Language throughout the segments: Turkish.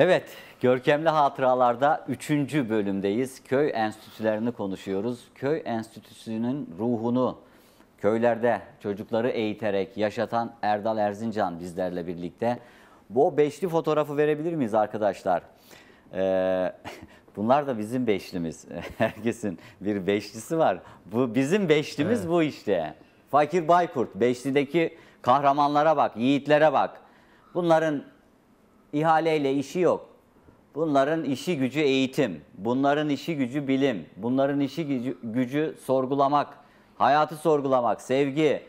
Evet, görkemli hatıralarda 3. bölümdeyiz. Köy enstitülerini konuşuyoruz. Köy enstitüsünün ruhunu köylerde çocukları eğiterek yaşatan Erdal Erzincan bizlerle birlikte. Bu beşli fotoğrafı verebilir miyiz arkadaşlar? Ee, bunlar da bizim beşlimiz. Herkesin bir beşlisi var. Bu bizim beşlimiz evet. bu işte. Fakir Baykurt, beşlideki kahramanlara bak, yiğitlere bak. Bunların İhaleyle işi yok. Bunların işi gücü eğitim, bunların işi gücü bilim, bunların işi gücü, gücü sorgulamak, hayatı sorgulamak, sevgi.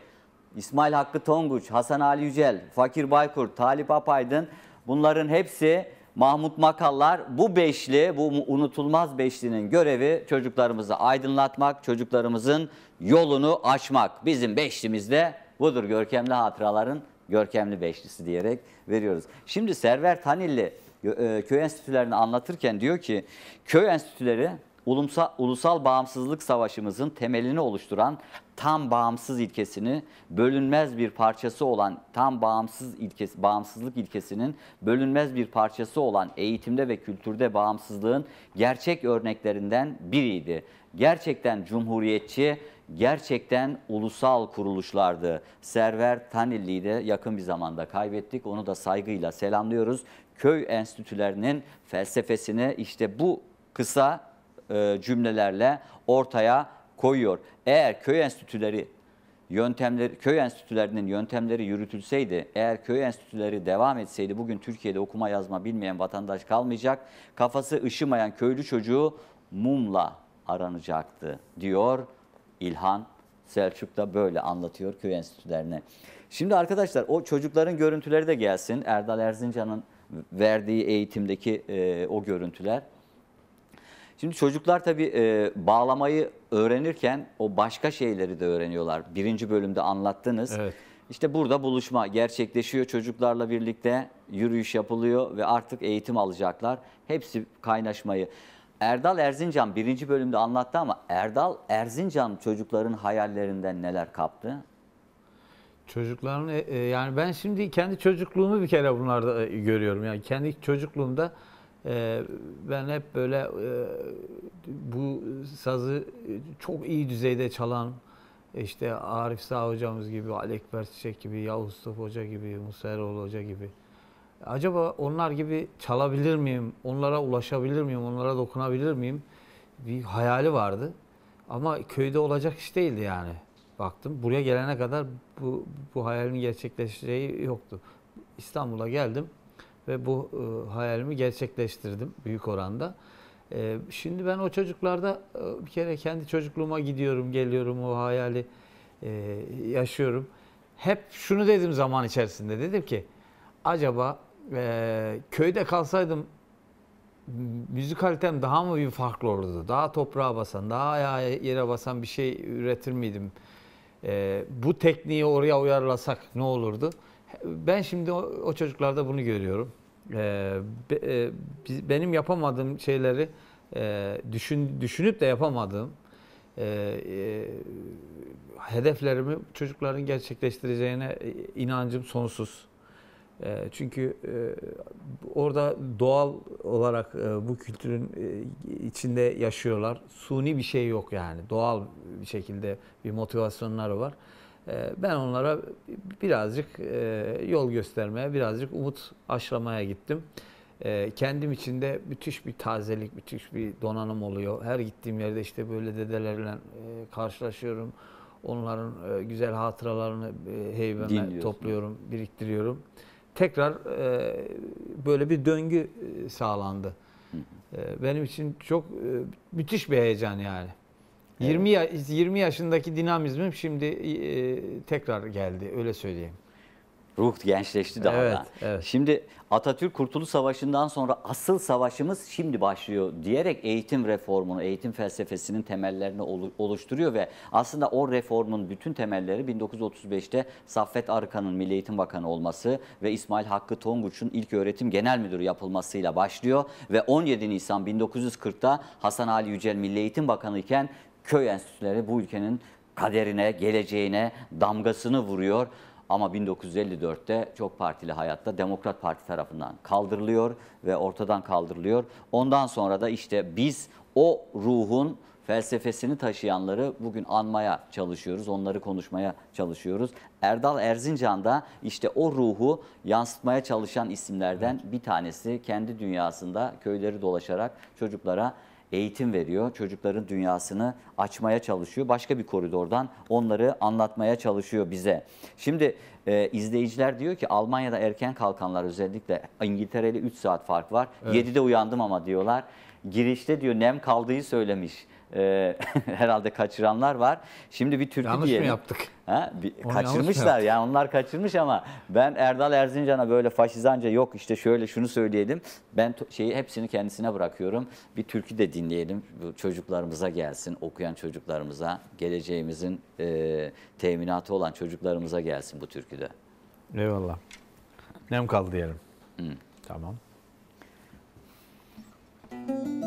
İsmail Hakkı Tonguç, Hasan Ali Yücel, Fakir Baykur, Talip Apaydın bunların hepsi Mahmut Makallar bu beşli, bu unutulmaz beşlinin görevi çocuklarımızı aydınlatmak, çocuklarımızın yolunu açmak. Bizim beşlimizde budur görkemli hatıraların görkemli beşlisi diyerek veriyoruz. Şimdi Server Tanilli e, köy enstitülerini anlatırken diyor ki köy enstitüleri ulumsa, ulusal bağımsızlık savaşımızın temelini oluşturan tam bağımsız ilkesini bölünmez bir parçası olan tam bağımsız ilkesi, bağımsızlık ilkesinin bölünmez bir parçası olan eğitimde ve kültürde bağımsızlığın gerçek örneklerinden biriydi. Gerçekten cumhuriyetçi, gerçekten ulusal kuruluşlardı. Server Tanilli'yi de yakın bir zamanda kaybettik. Onu da saygıyla selamlıyoruz. Köy enstitülerinin felsefesini işte bu kısa e, cümlelerle ortaya koyuyor. Eğer köy enstitüleri yöntemleri köy enstitülerinin yöntemleri yürütülseydi, eğer köy enstitüleri devam etseydi bugün Türkiye'de okuma yazma bilmeyen vatandaş kalmayacak. Kafası ışımayan köylü çocuğu mumla aranacaktı diyor İlhan Selçuk da böyle anlatıyor köy enstitülerine. Şimdi arkadaşlar o çocukların görüntüleri de gelsin. Erdal Erzincan'ın verdiği eğitimdeki e, o görüntüler. Şimdi çocuklar tabii e, bağlamayı öğrenirken o başka şeyleri de öğreniyorlar. Birinci bölümde anlattınız. Evet. İşte burada buluşma gerçekleşiyor. Çocuklarla birlikte yürüyüş yapılıyor ve artık eğitim alacaklar. Hepsi kaynaşmayı. Erdal Erzincan birinci bölümde anlattı ama Erdal Erzincan çocukların hayallerinden neler kaptı? Çocukların e, e, yani ben şimdi kendi çocukluğumu bir kere bunlarda e, görüyorum. Yani kendi çocukluğumda ee, ben hep böyle e, bu sazı çok iyi düzeyde çalan işte Arif Sağ hocamız gibi, Ali Ekber Çiçek gibi, Yavuz Mustafa Hoca gibi, Musa Eroğlu Hoca gibi. Acaba onlar gibi çalabilir miyim? Onlara ulaşabilir miyim? Onlara dokunabilir miyim? Bir hayali vardı. Ama köyde olacak iş değildi yani. Baktım buraya gelene kadar bu, bu hayalin gerçekleşeceği yoktu. İstanbul'a geldim ve bu e, hayalimi gerçekleştirdim büyük oranda. E, şimdi ben o çocuklarda e, bir kere kendi çocukluğuma gidiyorum, geliyorum o hayali e, yaşıyorum. Hep şunu dedim zaman içerisinde dedim ki acaba e, köyde kalsaydım müzikalitem daha mı bir farklı olurdu? Daha toprağa basan, daha ayağa yere basan bir şey üretir miydim? E, bu tekniği oraya uyarlasak ne olurdu? Ben şimdi o, o çocuklarda bunu görüyorum e, be, e, benim yapamadığım şeyleri e, düşün, düşünüp de yapamadığım e, e, hedeflerimi çocukların gerçekleştireceğine inancım sonsuz. E, çünkü e, orada doğal olarak e, bu kültürün e, içinde yaşıyorlar. Suni bir şey yok yani. Doğal bir şekilde bir motivasyonları var. Ee, ben onlara birazcık e, yol göstermeye, birazcık umut aşılamaya gittim. Ee, kendim için de müthiş bir tazelik, müthiş bir donanım oluyor. Her gittiğim yerde işte böyle dedelerle e, karşılaşıyorum. Onların e, güzel hatıralarını heybeme topluyorum, biriktiriyorum. Tekrar böyle bir döngü sağlandı. Benim için çok müthiş bir heyecan yani. Evet. 20 ya, 20 yaşındaki dinamizmim şimdi e, tekrar geldi öyle söyleyeyim. Ruh gençleşti daha evet, da. Evet. Şimdi Atatürk Kurtuluş Savaşı'ndan sonra asıl savaşımız şimdi başlıyor diyerek eğitim reformunu, eğitim felsefesinin temellerini oluşturuyor ve aslında o reformun bütün temelleri 1935'te Saffet Arkan'ın Milli Eğitim Bakanı olması ve İsmail Hakkı Tonguç'un ilk öğretim genel müdürü yapılmasıyla başlıyor ve 17 Nisan 1940'ta Hasan Ali Yücel Milli Eğitim Bakanı iken köy enstitüleri bu ülkenin kaderine, geleceğine damgasını vuruyor. Ama 1954'te çok partili hayatta Demokrat Parti tarafından kaldırılıyor ve ortadan kaldırılıyor. Ondan sonra da işte biz o ruhun felsefesini taşıyanları bugün anmaya çalışıyoruz, onları konuşmaya çalışıyoruz. Erdal Erzincan da işte o ruhu yansıtmaya çalışan isimlerden evet. bir tanesi kendi dünyasında köyleri dolaşarak çocuklara eğitim veriyor. Çocukların dünyasını açmaya çalışıyor. Başka bir koridordan onları anlatmaya çalışıyor bize. Şimdi e, izleyiciler diyor ki Almanya'da erken kalkanlar özellikle İngiltere'yle 3 saat fark var. Evet. 7'de uyandım ama diyorlar. Girişte diyor nem kaldığı söylemiş e, herhalde kaçıranlar var. Şimdi bir türkü Yanlış diyelim. mı yaptık? Ha? Bir, Onu kaçırmışlar ya onlar kaçırmış ama ben Erdal Erzincan'a böyle faşizanca yok işte şöyle şunu söyleyelim. Ben şeyi hepsini kendisine bırakıyorum. Bir türkü de dinleyelim. Çocuklarımıza gelsin, okuyan çocuklarımıza, geleceğimizin e, teminatı olan çocuklarımıza gelsin bu türküde. Eyvallah. Nem kaldı diyelim. Hı. Tamam.